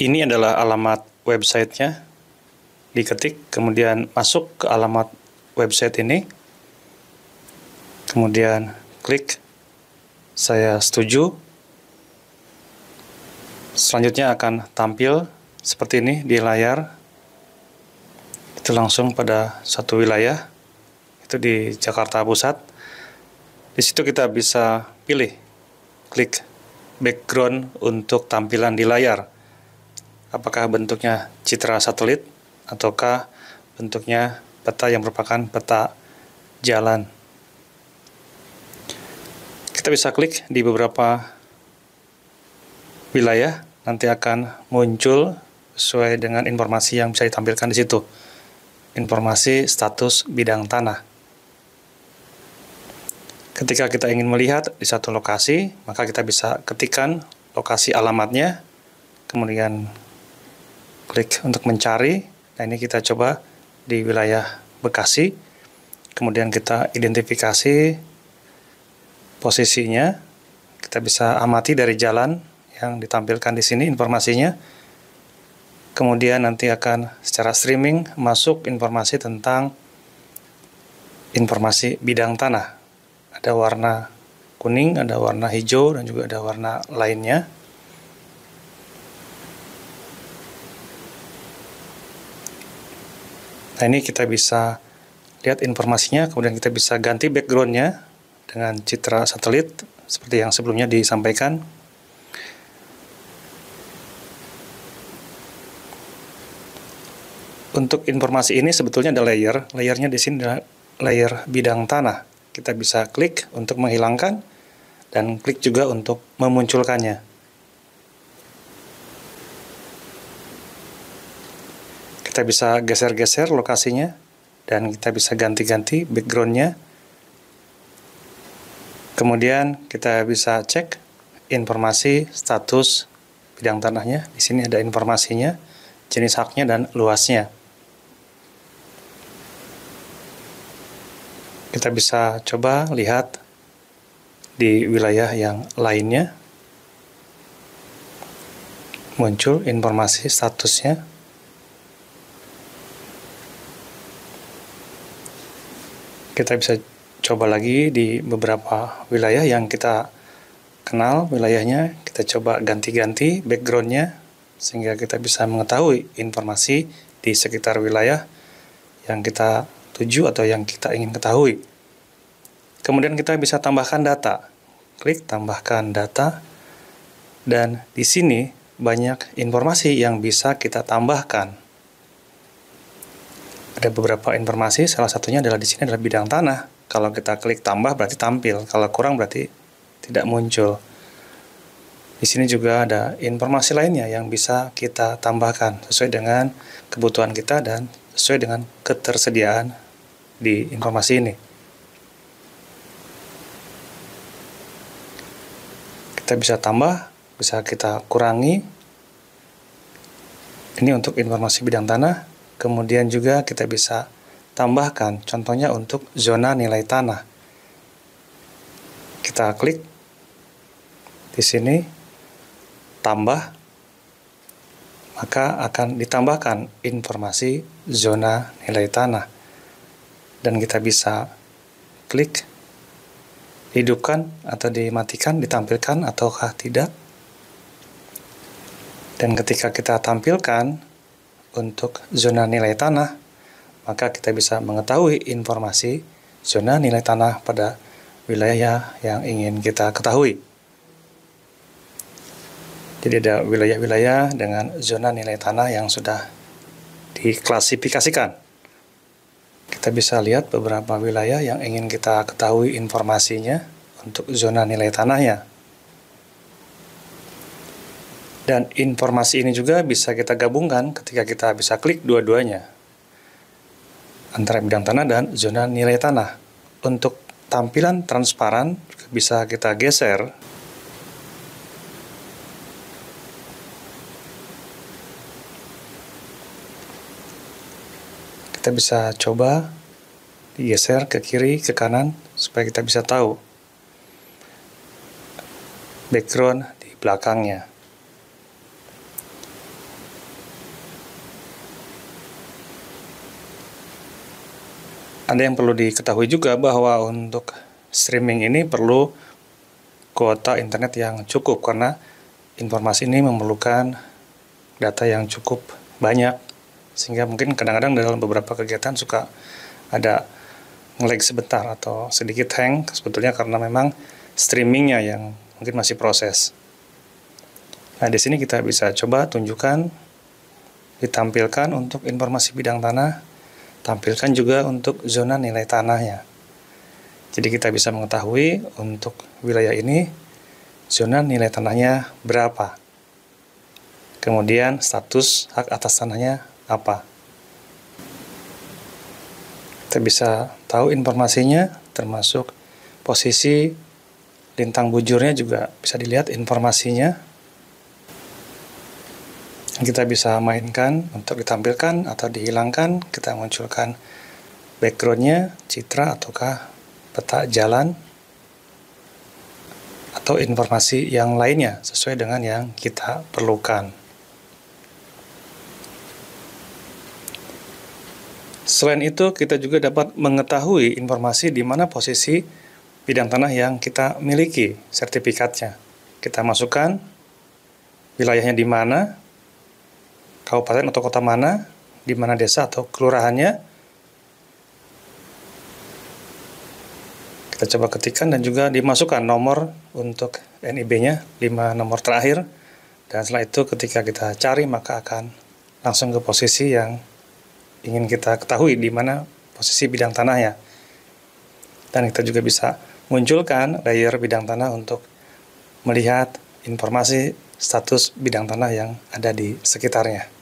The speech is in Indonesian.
Ini adalah alamat websitenya. Diketik, kemudian masuk ke alamat website ini. Kemudian klik saya setuju. Selanjutnya akan tampil seperti ini di layar. Itu langsung pada satu wilayah. Itu di Jakarta Pusat. Di situ kita bisa pilih klik background untuk tampilan di layar apakah bentuknya citra satelit ataukah bentuknya peta yang merupakan peta jalan. Kita bisa klik di beberapa wilayah, nanti akan muncul sesuai dengan informasi yang bisa ditampilkan di situ. Informasi status bidang tanah. Ketika kita ingin melihat di satu lokasi, maka kita bisa ketikkan lokasi alamatnya, kemudian klik untuk mencari. Nah, ini kita coba di wilayah Bekasi. Kemudian kita identifikasi posisinya. Kita bisa amati dari jalan yang ditampilkan di sini informasinya. Kemudian nanti akan secara streaming masuk informasi tentang informasi bidang tanah. Ada warna kuning, ada warna hijau, dan juga ada warna lainnya. Nah ini kita bisa lihat informasinya, kemudian kita bisa ganti backgroundnya dengan citra satelit seperti yang sebelumnya disampaikan. Untuk informasi ini sebetulnya ada layer, layernya di sini adalah layer bidang tanah. Kita bisa klik untuk menghilangkan dan klik juga untuk memunculkannya. kita bisa geser-geser lokasinya dan kita bisa ganti-ganti backgroundnya kemudian kita bisa cek informasi status bidang tanahnya di sini ada informasinya jenis haknya dan luasnya kita bisa coba lihat di wilayah yang lainnya muncul informasi statusnya kita bisa coba lagi di beberapa wilayah yang kita kenal wilayahnya, kita coba ganti-ganti backgroundnya sehingga kita bisa mengetahui informasi di sekitar wilayah yang kita tuju atau yang kita ingin ketahui. Kemudian kita bisa tambahkan data. Klik tambahkan data dan di sini banyak informasi yang bisa kita tambahkan ada beberapa informasi, salah satunya adalah di sini adalah bidang tanah. Kalau kita klik tambah berarti tampil, kalau kurang berarti tidak muncul. Di sini juga ada informasi lainnya yang bisa kita tambahkan sesuai dengan kebutuhan kita dan sesuai dengan ketersediaan di informasi ini. Kita bisa tambah, bisa kita kurangi. Ini untuk informasi bidang tanah. Kemudian juga kita bisa tambahkan contohnya untuk zona nilai tanah. Kita klik di sini tambah maka akan ditambahkan informasi zona nilai tanah dan kita bisa klik hidupkan atau dimatikan ditampilkan ataukah tidak dan ketika kita tampilkan untuk zona nilai tanah, maka kita bisa mengetahui informasi zona nilai tanah pada wilayah yang ingin kita ketahui. Jadi ada wilayah-wilayah dengan zona nilai tanah yang sudah diklasifikasikan. Kita bisa lihat beberapa wilayah yang ingin kita ketahui informasinya untuk zona nilai tanahnya. Dan informasi ini juga bisa kita gabungkan ketika kita bisa klik dua-duanya. Antara bidang tanah dan zona nilai tanah. Untuk tampilan transparan bisa kita geser kita bisa coba digeser ke kiri, ke kanan, supaya kita bisa tahu background di belakangnya. ada yang perlu diketahui juga bahwa untuk streaming ini perlu kuota internet yang cukup karena informasi ini memerlukan data yang cukup banyak sehingga mungkin kadang-kadang dalam beberapa kegiatan suka ada ngelag sebentar atau sedikit hang sebetulnya karena memang streamingnya yang mungkin masih proses. Nah di sini kita bisa coba tunjukkan ditampilkan untuk informasi bidang tanah tampilkan juga untuk zona nilai tanahnya. Jadi kita bisa mengetahui untuk wilayah ini zona nilai tanahnya berapa. Kemudian status hak atas tanahnya apa. Kita bisa tahu informasinya termasuk posisi lintang bujurnya juga bisa dilihat informasinya kita bisa mainkan untuk ditampilkan atau dihilangkan kita munculkan backgroundnya citra ataukah peta jalan atau informasi yang lainnya sesuai dengan yang kita perlukan Selain itu, kita juga dapat mengetahui informasi di mana posisi bidang tanah yang kita miliki, sertifikatnya. Kita masukkan wilayahnya di mana, kabupaten atau kota mana, di mana desa atau kelurahannya. Kita coba ketikkan dan juga dimasukkan nomor untuk NIB-nya, 5 nomor terakhir. Dan setelah itu ketika kita cari maka akan langsung ke posisi yang ingin kita ketahui di mana posisi bidang tanahnya. Dan kita juga bisa munculkan layer bidang tanah untuk melihat informasi status bidang tanah yang ada di sekitarnya.